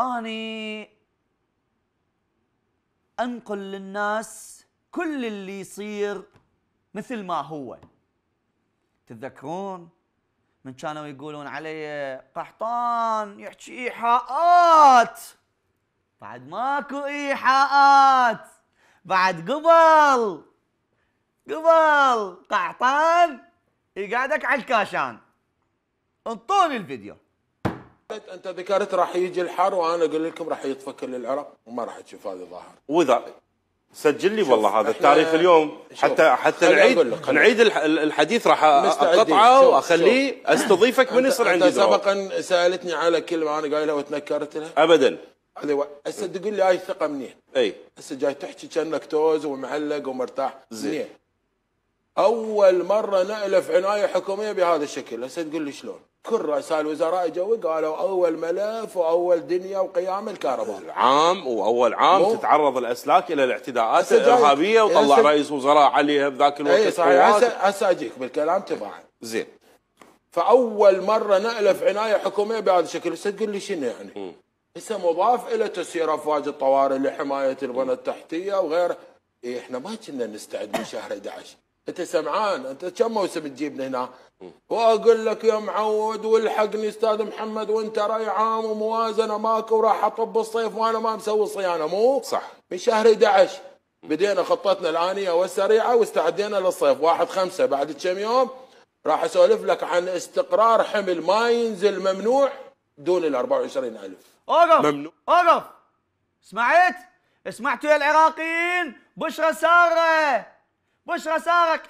اني انقل للناس كل اللي يصير مثل ما هو تتذكرون من كانوا يقولون علي قحطان يحكي ايحاءات بعد ماكو ايحاءات بعد قبل قبل قحطان يقعدك على الكاشان انطوني الفيديو انت ذكرت راح يجي الحر وانا اقول لكم راح يطفى كل العراق وما راح تشوف هذه الظاهره واذا سجل لي والله هذا التاريخ اليوم حتى حتى نعيد نعيد الحديث راح اقطعه واخليه استضيفك من يصير عندي سبقا سالتني على كلمه انا قايلها وتنكرت لها ابدا هسه تقول لي هاي الثقه منين؟ اي هسه جاي تحكي كانك توز ومعلق ومرتاح زين اول مره نالف عنايه حكوميه بهذا الشكل هسه تقول لي شلون كل رؤساء الوزراء جو قالوا اول ملف واول دنيا وقيام الكهرباء عام واول عام مو. تتعرض الاسلاك الى الاعتداءات الارهابيه وطلع هسه... رئيس وزراء عليها بذاك الوقت اي صحيح هسه هسه اجيك بالكلام تبعا زين فاول مره نالف عنايه حكوميه بهذا الشكل هسه تقول لي شنو يعني؟ هسه مضاف الى تسيير افواج الطوارئ لحمايه البنى التحتيه وغيره إيه احنا ما كنا نستعد من شهر 11 انت سمعان انت كم موسم تجيبنا هنا واقول لك يا معود والحقني استاذ محمد وانت راي عام وموازنه ماكو وراح اطب الصيف وانا ما مسوي صيانه مو؟ صح من شهر 11 بدينا خطتنا الآنية والسريعة واستعدينا للصيف واحد خمسة بعد كم يوم راح أسولف لك عن استقرار حمل ما ينزل ممنوع دون ال 24000 أوقف ممنوع أوقف سمعت؟ سمعتوا يا العراقيين بشرى سارة بشرى سارك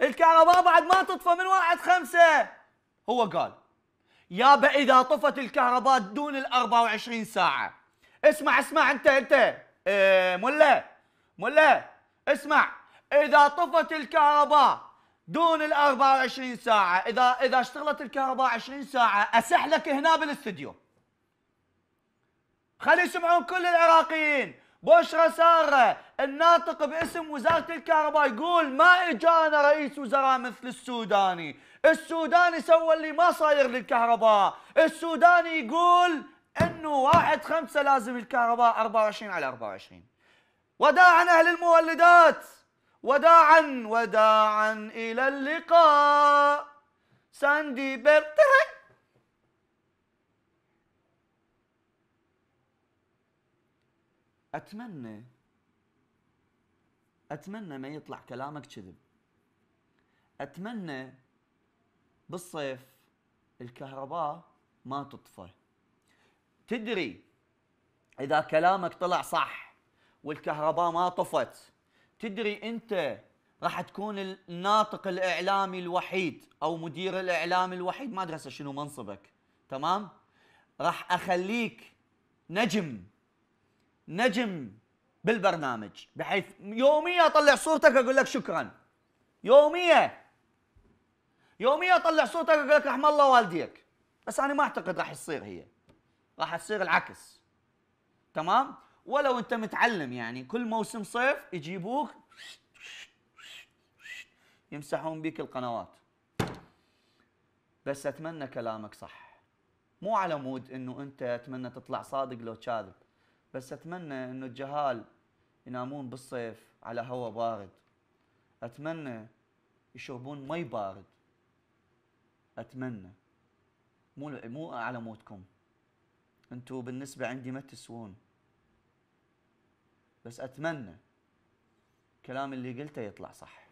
الكهرباء بعد ما تطفى من واحد خمسة هو قال يابا إذا طفت الكهرباء دون ال 24 ساعة اسمع اسمع أنت أنت إيه ملا ملا اسمع إذا طفت الكهرباء دون ال 24 ساعة إذا إذا اشتغلت الكهرباء 20 ساعة أسح لك هنا بالاستديو خلي يسمعون كل العراقيين بشرى ساره الناطق باسم وزارة الكهرباء يقول ما اجانا رئيس وزراء مثل السوداني السوداني سوى اللي ما صاير للكهرباء السوداني يقول انه واحد خمسة لازم الكهرباء 24 على 24 وداعا اهل المولدات وداعا وداعا الى اللقاء ساندي بيرتهك اتمنى اتمنى ما يطلع كلامك كذب اتمنى بالصيف الكهرباء ما تطفى تدري اذا كلامك طلع صح والكهرباء ما طفت تدري انت راح تكون الناطق الاعلامي الوحيد او مدير الاعلام الوحيد ما ادري شنو منصبك تمام راح اخليك نجم نجم بالبرنامج بحيث يوميا اطلع صورتك اقول لك شكرا يوميا يوميا اطلع صورتك اقول لك رحم الله والديك بس انا ما اعتقد راح تصير هي راح تصير العكس تمام ولو انت متعلم يعني كل موسم صيف يجيبوك يمسحون بيك القنوات بس اتمنى كلامك صح مو على مود انه انت اتمنى تطلع صادق لو كاذب بس اتمنى انه الجهال ينامون بالصيف على هواء بارد اتمنى يشربون مي بارد اتمنى مو مو على موتكم انتو بالنسبه عندي ما تسوون بس اتمنى كلام اللي قلته يطلع صح